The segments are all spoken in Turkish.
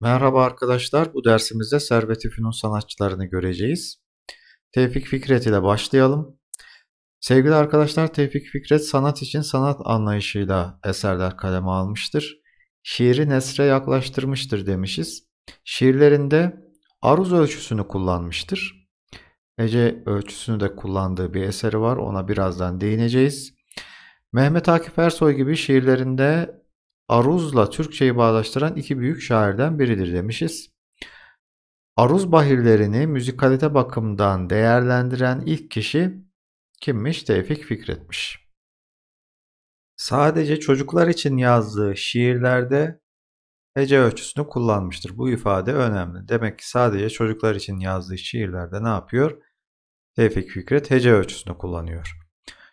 Merhaba arkadaşlar, bu dersimizde Servet-i Fünun sanatçılarını göreceğiz. Tevfik Fikret ile başlayalım. Sevgili arkadaşlar, Tevfik Fikret sanat için sanat anlayışıyla eserler kaleme almıştır. Şiiri nesre yaklaştırmıştır demişiz. Şiirlerinde aruz ölçüsünü kullanmıştır. Ece ölçüsünü de kullandığı bir eseri var, ona birazdan değineceğiz. Mehmet Akif Ersoy gibi şiirlerinde Aruz'la Türkçeyi bağdaştıran iki büyük şairden biridir demişiz. Aruz bahirlerini müzikalite bakımından değerlendiren ilk kişi kimmiş? Tevfik Fikret'miş. Sadece çocuklar için yazdığı şiirlerde hece ölçüsünü kullanmıştır. Bu ifade önemli. Demek ki sadece çocuklar için yazdığı şiirlerde ne yapıyor? Tevfik Fikret hece ölçüsünü kullanıyor.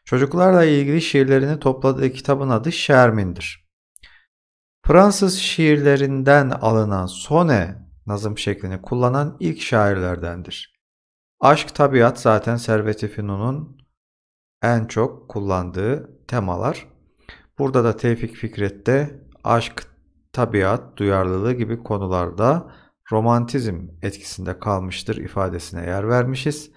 Çocuklarla ilgili şiirlerini topladığı kitabın adı Şermin'dir. Fransız şiirlerinden alınan sone nazım şeklini kullanan ilk şairlerdendir. Aşk tabiat zaten Servet-i Fünun'un en çok kullandığı temalar. Burada da Tevfik Fikret'te aşk, tabiat, duyarlılığı gibi konularda romantizm etkisinde kalmıştır ifadesine yer vermişiz.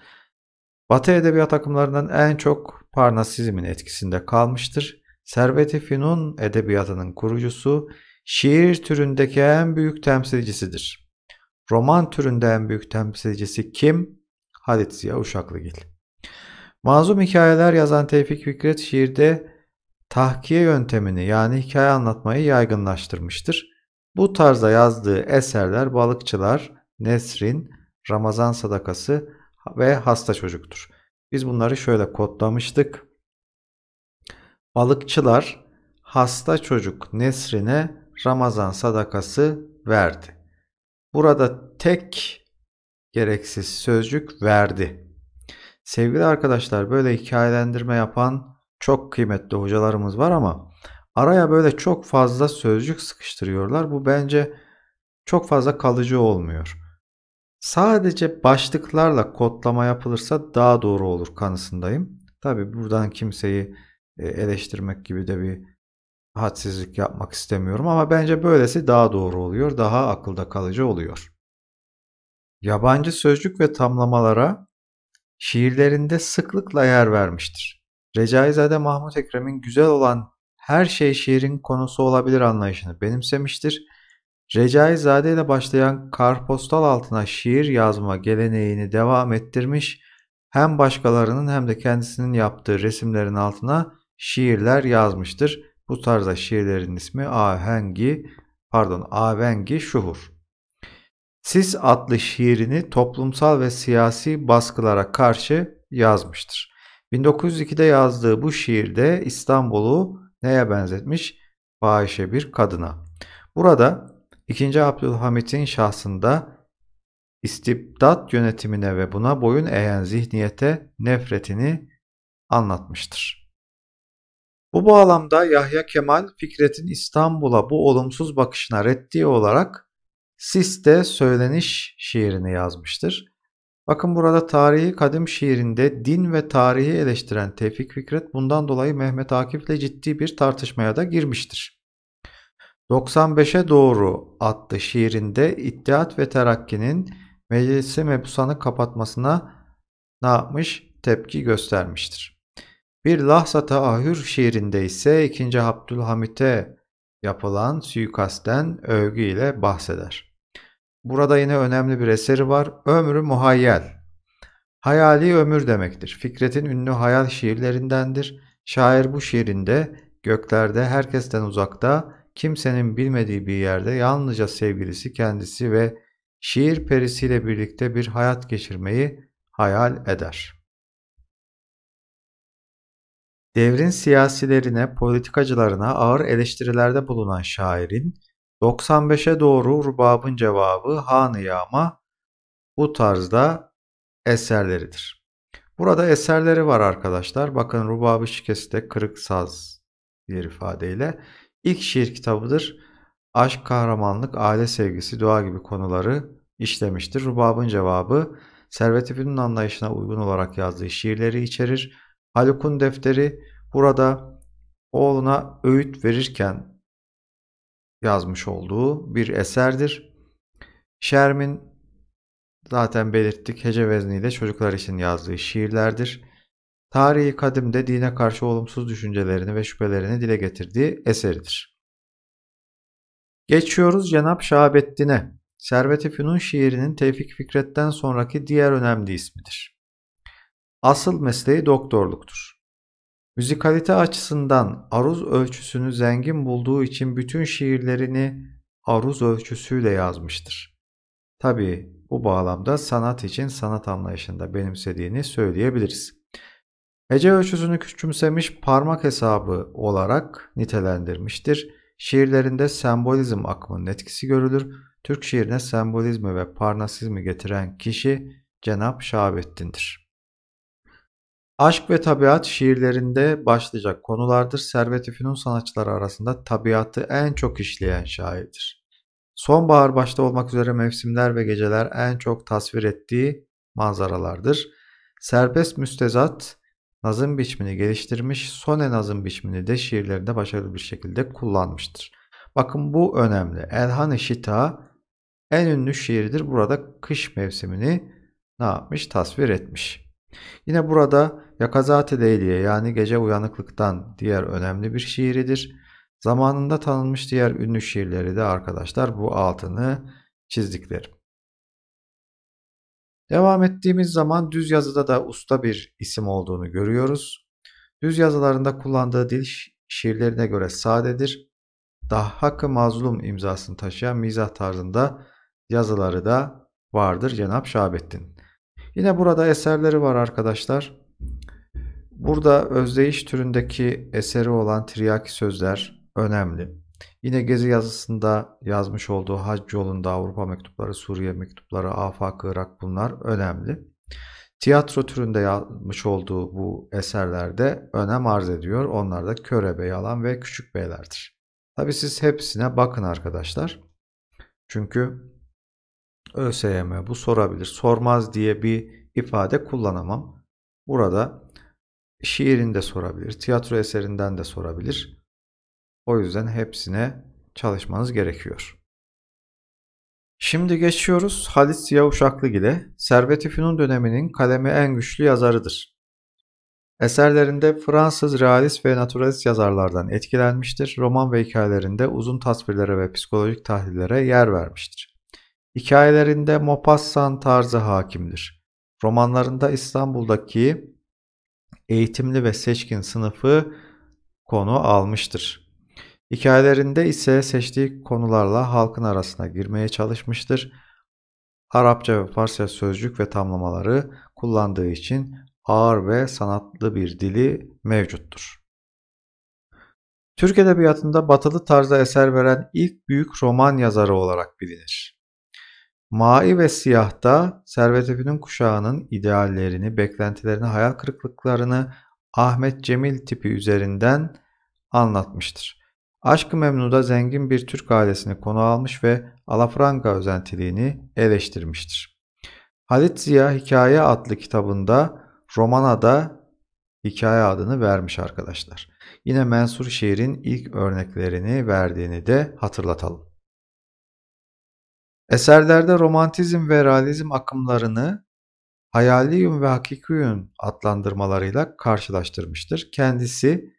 Batı edebiyat akımlarından en çok Parnasizmin etkisinde kalmıştır. Servet-i Fünun edebiyatının kurucusu, şiir türündeki en büyük temsilcisidir. Roman türünde en büyük temsilcisi kim? Halit Ziya Uşaklıgil. Mazum hikayeler yazan Tevfik Fikret şiirde tahkiye yöntemini yani hikaye anlatmayı yaygınlaştırmıştır. Bu tarzda yazdığı eserler Balıkçılar, Nesrin, Ramazan Sadakası ve Hasta Çocuk'tur. Biz bunları şöyle kodlamıştık balıkçılar hasta çocuk Nesrin'e Ramazan sadakası verdi. Burada tek gereksiz sözcük verdi. Sevgili arkadaşlar böyle hikayelendirme yapan çok kıymetli hocalarımız var ama araya böyle çok fazla sözcük sıkıştırıyorlar. Bu bence çok fazla kalıcı olmuyor. Sadece başlıklarla kodlama yapılırsa daha doğru olur kanısındayım. Tabi buradan kimseyi e, eleştirmek gibi de bir hadsizlik yapmak istemiyorum ama bence böylesi daha doğru oluyor, daha akılda kalıcı oluyor. Yabancı sözcük ve tamlamalara şiirlerinde sıklıkla yer vermiştir. Recaizade Mahmut Ekrem'in güzel olan her şey şiirin konusu olabilir anlayışını benimsemiştir. Recaizade ile başlayan karpostal altına şiir yazma geleneğini devam ettirmiş, hem başkalarının hem de kendisinin yaptığı resimlerin altına şiirler yazmıştır. Bu tarzda şiirlerin ismi ahengi, pardon avengi şuhur. Sis adlı şiirini toplumsal ve siyasi baskılara karşı yazmıştır. 1902'de yazdığı bu şiirde İstanbul'u neye benzetmiş? Fahişe bir kadına. Burada 2. Abdülhamit'in şahsında istibdat yönetimine ve buna boyun eğen zihniyete nefretini anlatmıştır. Bu bağlamda Yahya Kemal Fikret'in İstanbul'a bu olumsuz bakışına reddiye olarak Siste Söyleniş şiirini yazmıştır. Bakın burada tarihi kadim şiirinde din ve tarihi eleştiren Tevfik Fikret bundan dolayı Mehmet Akif'le ciddi bir tartışmaya da girmiştir. 95'e doğru adlı şiirinde İttihat ve Terakki'nin meclisi mebusanı kapatmasına ne yapmış? Tepki göstermiştir. Bir lahzata ahür şiirinde ise 2. Abdülhamit'e yapılan suikasten övgü ile bahseder. Burada yine önemli bir eseri var. Ömrü muhayyel. Hayali ömür demektir. Fikret'in ünlü hayal şiirlerindendir. Şair bu şiirinde göklerde herkesten uzakta kimsenin bilmediği bir yerde yalnızca sevgilisi kendisi ve şiir perisiyle birlikte bir hayat geçirmeyi hayal eder.'' Devrin siyasilerine, politikacılarına ağır eleştirilerde bulunan şairin 95'e doğru Rubab'ın cevabı Hanı Yama bu tarzda eserleridir. Burada eserleri var arkadaşlar. Bakın Rubab'ı şikesi de kırık saz diğer ifadeyle. İlk şiir kitabıdır. Aşk, kahramanlık, aile sevgisi, dua gibi konuları işlemiştir. Rubab'ın cevabı Servet İbn'in anlayışına uygun olarak yazdığı şiirleri içerir Haluk'un defteri burada oğluna öğüt verirken yazmış olduğu bir eserdir. Şermin zaten belirttik hece vezniyle çocuklar için yazdığı şiirlerdir. Tarihi kadimde dine karşı olumsuz düşüncelerini ve şüphelerini dile getirdiği eseridir. Geçiyoruz Cenap Şahabettin'e. Servet-i Fünun şiirinin Tevfik Fikret'ten sonraki diğer önemli ismidir. Asıl mesleği doktorluktur. Müzikalite açısından aruz ölçüsünü zengin bulduğu için bütün şiirlerini aruz ölçüsüyle yazmıştır. Tabi bu bağlamda sanat için sanat anlayışında benimsediğini söyleyebiliriz. Ece ölçüsünü küçümsemiş parmak hesabı olarak nitelendirmiştir. Şiirlerinde sembolizm akımının etkisi görülür. Türk şiirine sembolizmi ve parnasizmi getiren kişi Cenap Şahabettin'dir. Aşk ve tabiat şiirlerinde başlayacak konulardır. Servet-i sanatçıları arasında tabiatı en çok işleyen şairdir. Sonbahar başta olmak üzere mevsimler ve geceler en çok tasvir ettiği manzaralardır. Serbest müstezat nazım biçimini geliştirmiş, sone nazım biçimini de şiirlerinde başarılı bir şekilde kullanmıştır. Bakın bu önemli. Elhan-ı Şita en ünlü şiiridir. Burada kış mevsimini ne yapmış? Tasvir etmiş. Yine burada Yakazate Deliye yani Gece Uyanıklıktan diğer önemli bir şiiridir. Zamanında tanınmış diğer ünlü şiirleri de arkadaşlar bu altını çizdiklerim. Devam ettiğimiz zaman düz yazıda da usta bir isim olduğunu görüyoruz. Düz yazılarında kullandığı dil şiirlerine göre sadedir. Dahhak-ı Mazlum imzasını taşıyan mizah tarzında yazıları da vardır Cenab-ı Şahabettin. Yine burada eserleri var arkadaşlar. Burada özdeyiş türündeki eseri olan Tiryaki sözler önemli. Yine Gezi yazısında yazmış olduğu Hac yolunda Avrupa mektupları, Suriye mektupları, Afak, Irak bunlar önemli. Tiyatro türünde yazmış olduğu bu eserlerde önem arz ediyor. Onlar da Körebe, Yalan ve Küçük Beyler'dir. Tabi siz hepsine bakın arkadaşlar. Çünkü ÖSYM bu sorabilir. Sormaz diye bir ifade kullanamam. Burada şiirinde sorabilir, tiyatro eserinden de sorabilir. O yüzden hepsine çalışmanız gerekiyor. Şimdi geçiyoruz Halit Ziya Uşaklıgil'e. Servet-i Fünun döneminin kalemi en güçlü yazarıdır. Eserlerinde Fransız realist ve naturalist yazarlardan etkilenmiştir. Roman ve hikayelerinde uzun tasvirlere ve psikolojik tahlillere yer vermiştir. Hikayelerinde Mopassan tarzı hakimdir. Romanlarında İstanbul'daki eğitimli ve seçkin sınıfı konu almıştır. Hikayelerinde ise seçtiği konularla halkın arasına girmeye çalışmıştır. Arapça ve Farsça sözcük ve tamlamaları kullandığı için ağır ve sanatlı bir dili mevcuttur. Türk edebiyatında batılı tarzda eser veren ilk büyük roman yazarı olarak bilinir. Mavi ve siyahta Servet Efin'in kuşağının ideallerini, beklentilerini, hayal kırıklıklarını Ahmet Cemil tipi üzerinden anlatmıştır. aşk Memnu'da zengin bir Türk ailesini konu almış ve alafranga özentiliğini eleştirmiştir. Halit Ziya Hikaye adlı kitabında romana da hikaye adını vermiş arkadaşlar. Yine Mensur şiirin ilk örneklerini verdiğini de hatırlatalım. Eserlerde romantizm ve realizm akımlarını hayaliyum ve hakikiyum adlandırmalarıyla karşılaştırmıştır. Kendisi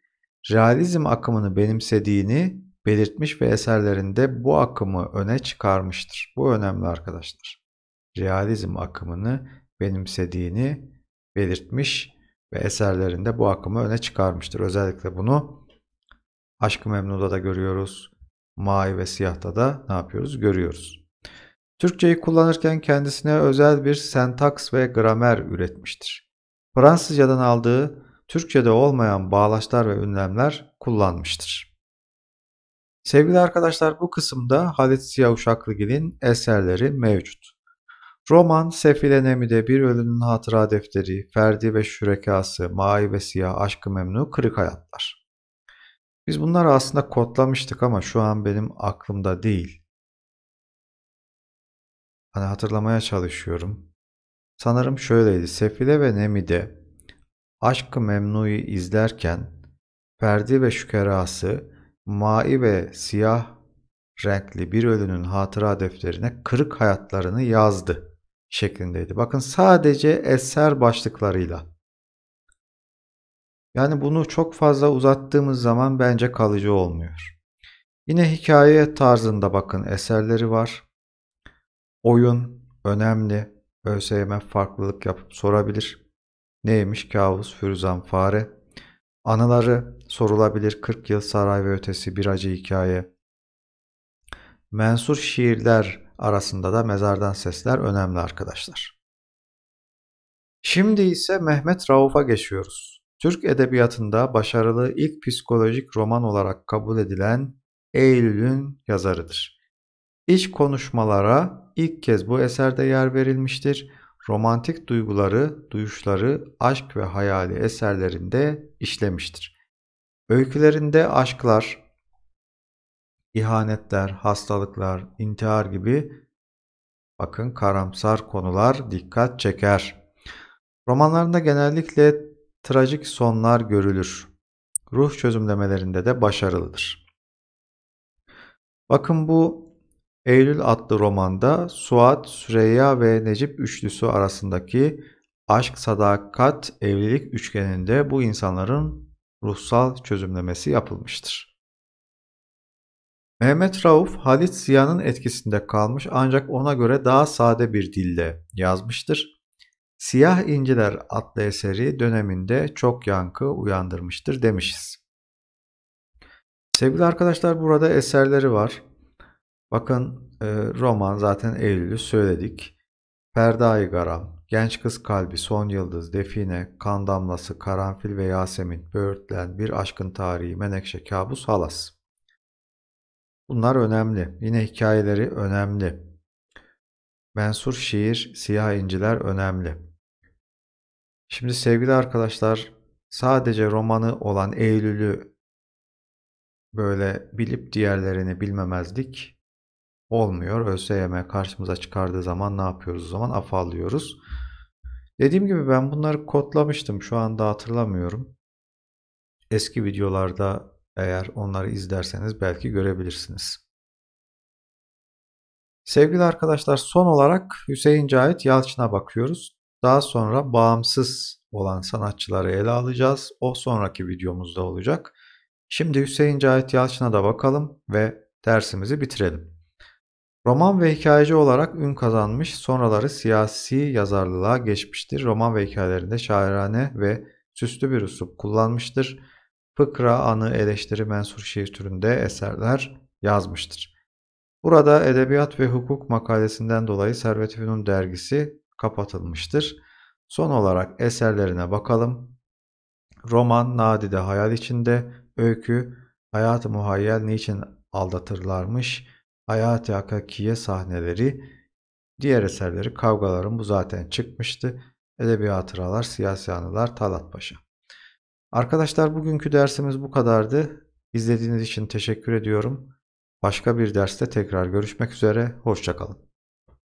realizm akımını benimsediğini belirtmiş ve eserlerinde bu akımı öne çıkarmıştır. Bu önemli arkadaşlar. Realizm akımını benimsediğini belirtmiş ve eserlerinde bu akımı öne çıkarmıştır. Özellikle bunu Aşk-ı Memnu'da da görüyoruz. Mavi ve Siyah'ta da ne yapıyoruz? Görüyoruz. Türkçeyi kullanırken kendisine özel bir sentaks ve gramer üretmiştir. Fransızcadan aldığı Türkçe'de olmayan bağlaçlar ve ünlemler kullanmıştır. Sevgili arkadaşlar bu kısımda Halit Ziya Uşaklıgil'in eserleri mevcut. Roman, Sefile Nemi'de bir ölünün hatıra defteri, Ferdi ve Şürekası, Mavi ve Siyah, Aşkı Memnu, Kırık Hayatlar. Biz bunları aslında kodlamıştık ama şu an benim aklımda değil. Hani hatırlamaya çalışıyorum. Sanırım şöyleydi. Sefile ve Nemi'de Aşkı Memnu'yu izlerken Ferdi ve Şükerası mavi ve siyah renkli bir ölünün hatıra defterine kırık hayatlarını yazdı şeklindeydi. Bakın sadece eser başlıklarıyla. Yani bunu çok fazla uzattığımız zaman bence kalıcı olmuyor. Yine hikaye tarzında bakın eserleri var. Oyun önemli. ÖSYM farklılık yapıp sorabilir. Neymiş kavus, firuzan, fare? Anıları sorulabilir. 40 yıl saray ve ötesi bir acı hikaye. Mensur şiirler arasında da mezardan sesler önemli arkadaşlar. Şimdi ise Mehmet Rauf'a geçiyoruz. Türk edebiyatında başarılı ilk psikolojik roman olarak kabul edilen Eylül'ün yazarıdır. İç konuşmalara ilk kez bu eserde yer verilmiştir. Romantik duyguları, duyuşları, aşk ve hayali eserlerinde işlemiştir. Öykülerinde aşklar, ihanetler, hastalıklar, intihar gibi bakın karamsar konular dikkat çeker. Romanlarında genellikle trajik sonlar görülür. Ruh çözümlemelerinde de başarılıdır. Bakın bu Eylül adlı romanda Suat, Süreyya ve Necip üçlüsü arasındaki aşk, sadakat, evlilik üçgeninde bu insanların ruhsal çözümlemesi yapılmıştır. Mehmet Rauf, Halit Ziya'nın etkisinde kalmış ancak ona göre daha sade bir dille yazmıştır. Siyah İnciler adlı eseri döneminde çok yankı uyandırmıştır demişiz. Sevgili arkadaşlar burada eserleri var. Bakın e, roman zaten Eylül'ü söyledik. Perdai Garam, Genç Kız Kalbi, Son Yıldız, Define, Kan Damlası, Karanfil ve Yasemin, Böğürtlen, Bir Aşkın Tarihi, Menekşe, Kabus, Halas. Bunlar önemli. Yine hikayeleri önemli. Mensur şiir, siyah inciler önemli. Şimdi sevgili arkadaşlar sadece romanı olan Eylül'ü böyle bilip diğerlerini bilmemezdik olmuyor. ÖSYM karşımıza çıkardığı zaman ne yapıyoruz o zaman? Afallıyoruz. Dediğim gibi ben bunları kodlamıştım. Şu anda hatırlamıyorum. Eski videolarda eğer onları izlerseniz belki görebilirsiniz. Sevgili arkadaşlar son olarak Hüseyin Cahit Yalçın'a bakıyoruz. Daha sonra bağımsız olan sanatçıları ele alacağız. O sonraki videomuzda olacak. Şimdi Hüseyin Cahit Yalçın'a da bakalım ve dersimizi bitirelim. Roman ve hikayeci olarak ün kazanmış, sonraları siyasi yazarlığa geçmiştir. Roman ve hikayelerinde şairane ve süslü bir üslup kullanmıştır. Fıkra, anı, eleştiri, mensur şiir türünde eserler yazmıştır. Burada edebiyat ve hukuk makalesinden dolayı Servet-i Fünun dergisi kapatılmıştır. Son olarak eserlerine bakalım. Roman Nadide Hayal içinde, Öykü Hayat-ı Muhayyel Niçin Aldatırlarmış, Hayati Akakiye sahneleri, diğer eserleri Kavgaların bu zaten çıkmıştı. Edebi Hatıralar, Siyasi Anılar, Talat Paşa. Arkadaşlar bugünkü dersimiz bu kadardı. İzlediğiniz için teşekkür ediyorum. Başka bir derste tekrar görüşmek üzere. Hoşçakalın.